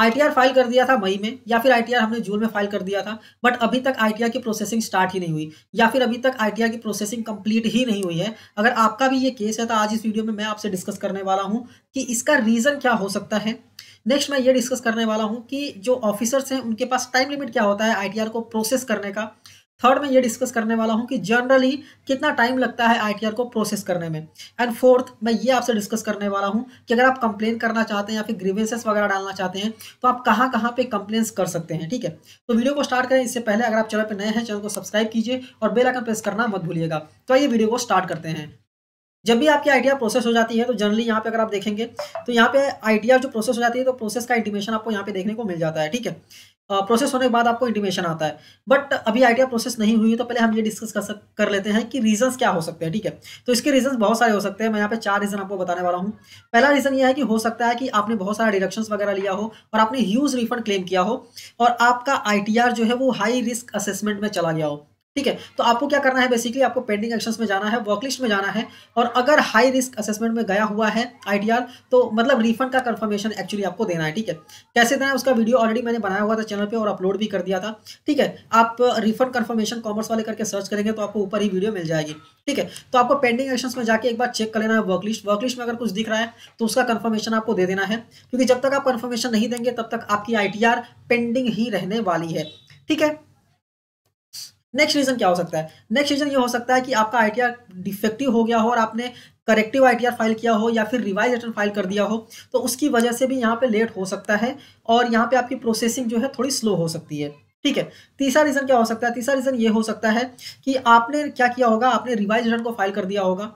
ITR file कर दिया था मई में या फिर आईटीआर हमने जून में फाइल कर दिया था बट अभी तक आईटीआर की प्रोसेसिंग स्टार्ट ही नहीं हुई या फिर अभी तक आईटीआर की प्रोसेसिंग कंप्लीट ही नहीं हुई है अगर आपका भी ये केस है तो आज इस वीडियो में मैं आपसे डिस्कस करने वाला हूँ कि इसका रीज़न क्या हो सकता है नेक्स्ट मैं ये डिस्कस करने वाला हूँ कि जो ऑफिसर्स हैं उनके पास टाइम लिमिट क्या होता है आई को प्रोसेस करने का थर्ड में ये डिस्कस करने वाला हूँ कि जनरली कितना टाइम लगता है आई को प्रोसेस करने में एंड फोर्थ मैं ये आपसे डिस्कस करने वाला हूँ कि अगर आप कंप्लेन करना चाहते हैं या फिर ग्रीवेंसेस वगैरह डालना चाहते हैं तो आप कहाँ कहाँ पे कंप्लेन कर सकते हैं ठीक है तो वीडियो को स्टार्ट करें इससे पहले अगर आप चैनल पर नए हैं चैनल को सब्सक्राइब कीजिए और बेल आइकन प्रेस करना मत भूलिएगा तो ये वीडियो को स्टार्ट करते हैं जब भी आपकी आइडिया प्रोसेस हो जाती है तो जनरली यहाँ पे अगर आप देखेंगे तो यहाँ पे आइडिया जो प्रोसेस हो जाती है तो प्रोसेस का इंटीमेशन आपको यहाँ पे देखने को मिल जाता है ठीक है प्रोसेस होने के बाद आपको इंटीमेशन आता है बट अभी आइडिया प्रोसेस नहीं हुई है तो पहले हम ये डिस्कस कर सक कर लेते हैं कि रीजंस क्या हो सकते हैं ठीक है तो इसके रीजंस बहुत सारे हो सकते हैं मैं यहाँ पे चार रीजन आपको बताने वाला हूँ पहला रीजन ये है कि हो सकता है कि आपने बहुत सारा डिडक्शन वगैरह लिया हो और आपने ह्यूज रिफंड क्लेम किया हो और आपका आई जो है वो हाई रिस्क असेसमेंट में चला गया हो ठीक है तो आपको क्या करना है बेसिकली आपको पेंडिंग एक्शंस में जाना है वर्कलिस्ट में जाना है और अगर हाई रिस्क असेसमेंट में गया हुआ है आईटीआर तो मतलब रिफंड का कंफर्मेशन एक्चुअली आपको देना है ठीक है कैसे देना है उसका वीडियो ऑलरेडी मैंने बनाया हुआ था चैनल पे और अपलोड भी कर दिया था ठीक है आप रिफंड कन्फर्मेशन कॉमर्स वाले करके सर्च करेंगे तो आपको ऊपर ही वीडियो मिल जाएगी ठीक है तो आपको पेंडिंग एक्शन में जाकर एक बार चेक कर लेना है वर्कलिस्ट वर्कलिस्ट में अगर कुछ दिख रहा है तो उसका कन्फर्मेशन आपको दे देना है क्योंकि जब तक आप कन्फर्मेशन नहीं देंगे तब तक आपकी आई पेंडिंग ही रहने वाली है ठीक है नेक्स्ट रीजन क्या हो सकता है नेक्स्ट रीजन ये हो सकता है कि आपका आईटीआर डिफेक्टिव हो गया हो और आपने करेक्टिव आईटीआर फाइल किया हो या फिर रिवाइज रिटर्न फाइल कर दिया हो तो उसकी वजह से भी यहाँ पे लेट हो सकता है और यहाँ पे आपकी प्रोसेसिंग जो है थोड़ी स्लो हो सकती है ठीक है तीसरा रीजन क्या हो सकता है तीसरा रीजन ये हो सकता है कि आपने क्या किया होगा आपने रिवाइज रिटर्न को फाइल कर दिया होगा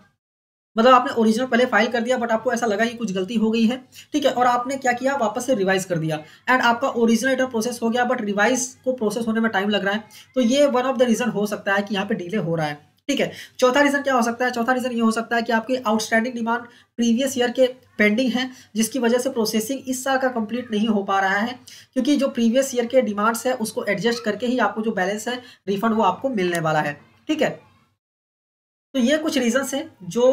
मतलब आपने ओरिजिनल पहले फाइल कर दिया बट आपको ऐसा लगा कि कुछ गलती हो गई है ठीक है और आपने क्या किया वापस से रिवाइज कर दिया एंड आपका ओरिजिनल रिटर्न प्रोसेस हो गया बट रिवाइज को प्रोसेस होने में टाइम लग रहा है तो ये वन ऑफ द रीजन हो सकता है कि यहाँ पे डिले हो रहा है ठीक है चौथा रीजन क्या हो सकता है चौथा रीजन ये हो सकता है कि आपकी आउटस्टैंडिंग डिमांड प्रीवियस ईयर के पेंडिंग है जिसकी वजह से प्रोसेसिंग इस साल का कंप्लीट नहीं हो पा रहा है क्योंकि जो प्रीवियस ईयर के डिमांड्स है उसको एडजस्ट करके ही आपको जो बैलेंस है रिफंड वो आपको मिलने वाला है ठीक है तो ये कुछ रीजंस हैं जो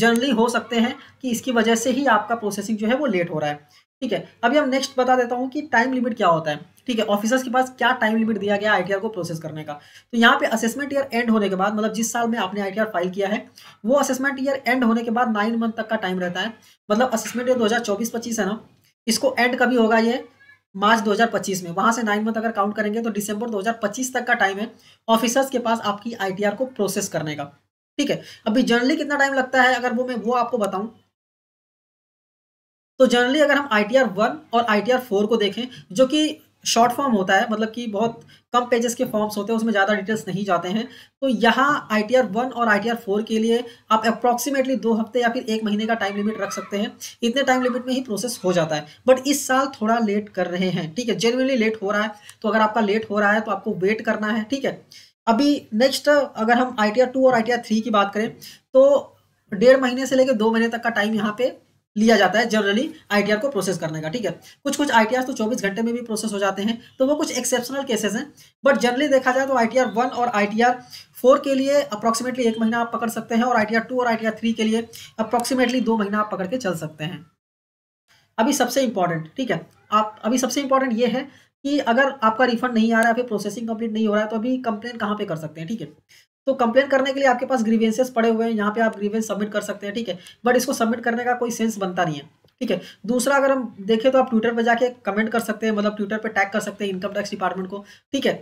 जनरली हो सकते हैं कि इसकी वजह से ही आपका प्रोसेसिंग जो है वो लेट हो रहा है ठीक है अभी हम नेक्स्ट बता देता हूँ कि टाइम लिमिट क्या होता है ठीक है ऑफिसर्स के पास क्या टाइम लिमिट दिया गया आई को प्रोसेस करने का तो यहाँ पे असेसमेंट ईयर एंड होने के बाद मतलब जिस साल में आपने आई फाइल किया है वो असेसमेंट ईयर एंड होने के बाद नाइन मंथ तक का टाइम रहता है मतलब असेसमेंट ईयर दो हज़ार है ना इसको एंड कभी होगा ये मार्च 2025 में वहां से नाइन मंथ अगर काउंट करेंगे तो दिसंबर 2025 तक का टाइम है ऑफिसर्स के पास आपकी आईटीआर को प्रोसेस करने का ठीक है अभी जर्नली कितना टाइम लगता है अगर वो मैं वो आपको बताऊं तो जनरली अगर हम आई टी आर वन और आई टी आर फोर को देखें जो कि शॉर्ट फॉर्म होता है मतलब कि बहुत कम पेजेस के फॉर्म्स होते हैं उसमें ज़्यादा डिटेल्स नहीं जाते हैं तो यहाँ आई टी आर वन और आई टी आर फोर के लिए आप अप्रॉक्सीमेटली दो हफ्ते या फिर एक महीने का टाइम लिमिट रख सकते हैं इतने टाइम लिमिट में ही प्रोसेस हो जाता है बट इस साल थोड़ा लेट कर रहे हैं ठीक है जेनवनली लेट हो रहा है तो अगर आपका लेट हो रहा है तो आपको वेट करना है ठीक है अभी नेक्स्ट अगर हम आई टी टू और आई टी की बात करें तो डेढ़ महीने से लेकर दो महीने तक का टाइम यहाँ पे लिया जाता है जनरली आई को प्रोसेस करने का ठीक है कुछ कुछ आई तो 24 घंटे में भी प्रोसेस हो जाते हैं तो वो कुछ एक्सेप्शनल केसेस हैं बट जनरली देखा जाए तो आई टी वन और आई टी फोर के लिए अप्रॉक्सीमेटली एक महीना आप पकड़ सकते हैं और आई टी टू और आई टी थ्री के लिए अप्रॉक्सीमेटली दो महीना आप पकड़ के चल सकते हैं अभी सबसे इंपॉर्टेंट ठीक है आप अभी सबसे इंपॉर्टेंट ये है कि अगर आपका रिफंड नहीं आ रहा है फिर प्रोसेसिंग कंप्लीट नहीं हो रहा है तो अभी कंप्लेन कहाँ पे कर सकते हैं ठीक है तो कंप्लेन करने के लिए आपके पास ग्रीवेंसेस पड़े हुए हैं यहाँ पे आप ग्रीवेंस सबमिट कर सकते हैं ठीक है बट इसको सबमिट करने का कोई सेंस बनता नहीं है ठीक है दूसरा अगर हम देखें तो आप ट्विटर पर जाके कमेंट कर सकते हैं मतलब ट्विटर पर टैग कर सकते हैं इनकम टैक्स डिपार्टमेंट को ठीक है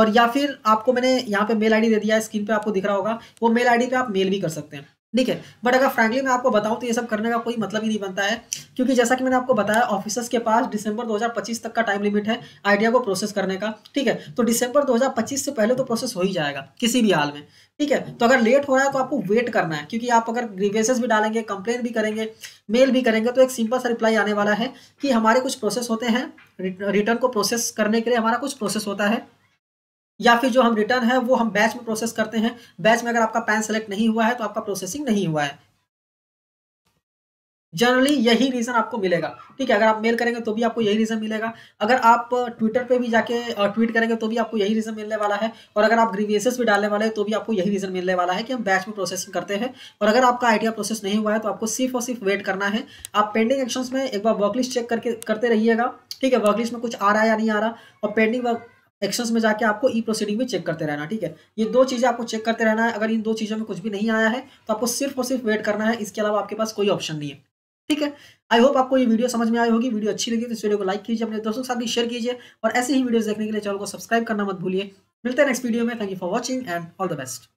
और या फिर आपको मैंने यहाँ पे मेल आई दे दिया है स्क्रीन पर आपको दिख रहा होगा वो मेल आई पर आप मेल भी कर सकते हैं ठीक है बट अगर फ्रैंकली मैं आपको बताऊं तो ये सब करने का कोई मतलब ही नहीं बनता है क्योंकि जैसा कि मैंने आपको बताया ऑफिसर्स के पास दिसंबर 2025 तक का टाइम लिमिट है आइडिया को प्रोसेस करने का ठीक है तो दिसंबर 2025 से पहले तो प्रोसेस हो ही जाएगा किसी भी हाल में ठीक है तो अगर लेट हो रहा है तो आपको वेट करना है क्योंकि आप अगर ग्रीवेसेस भी डालेंगे कंप्लेन भी करेंगे मेल भी करेंगे तो एक सिंपल सा रिप्लाई आने वाला है कि हमारे कुछ प्रोसेस होते हैं रिटर्न को प्रोसेस करने के लिए हमारा कुछ प्रोसेस होता है या फिर जो हम रिटर्न है वो हम बैच में प्रोसेस करते हैं बैच में अगर आपका पैन सेलेक्ट नहीं हुआ है तो आपका प्रोसेसिंग नहीं हुआ है जनरली यही रीज़न आपको मिलेगा ठीक है अगर आप मेल करेंगे तो भी आपको यही रीज़न मिलेगा अगर आप ट्विटर पे भी जाके ट्वीट करेंगे तो भी आपको यही रीज़न मिलने वाला है और अगर आप ग्रीवियसेस भी डालने वाले हैं तो भी आपको यही रीज़न मिलने वाला है कि हम बैच में प्रोसेसिंग करते हैं और अगर आपका आइडिया प्रोसेस नहीं हुआ है तो आपको सिर्फ और सिर्फ वेट करना है आप पेंडिंग एक्शन में एक बार वर्कलिस्ट चेक करके करते रहिएगा ठीक है वर्कलिस्ट में कुछ आ रहा है या नहीं आ रहा और पेंडिंग वर्क एक्शंस में जाके आपको ई e प्रोसीडिंग भी चेक करते रहना ठीक है ये दो चीज़ें आपको चेक करते रहना है अगर इन दो चीज़ों में कुछ भी नहीं आया है तो आपको सिर्फ और सिर्फ वेट करना है इसके अलावा आपके पास कोई ऑप्शन नहीं है ठीक है आई होप आपको ये वीडियो समझ में आई होगी वीडियो अच्छी लगी तो इस वीडियो को लाइक कीजिए अपने दोस्तों के साथ भी शेयर कीजिए और ऐसे ही वीडियो देखने के लिए चैनल को सब्सक्राइब करना मत भूलिए मिलते हैं नेक्स्ट वीडियो में thank you for watching and all the best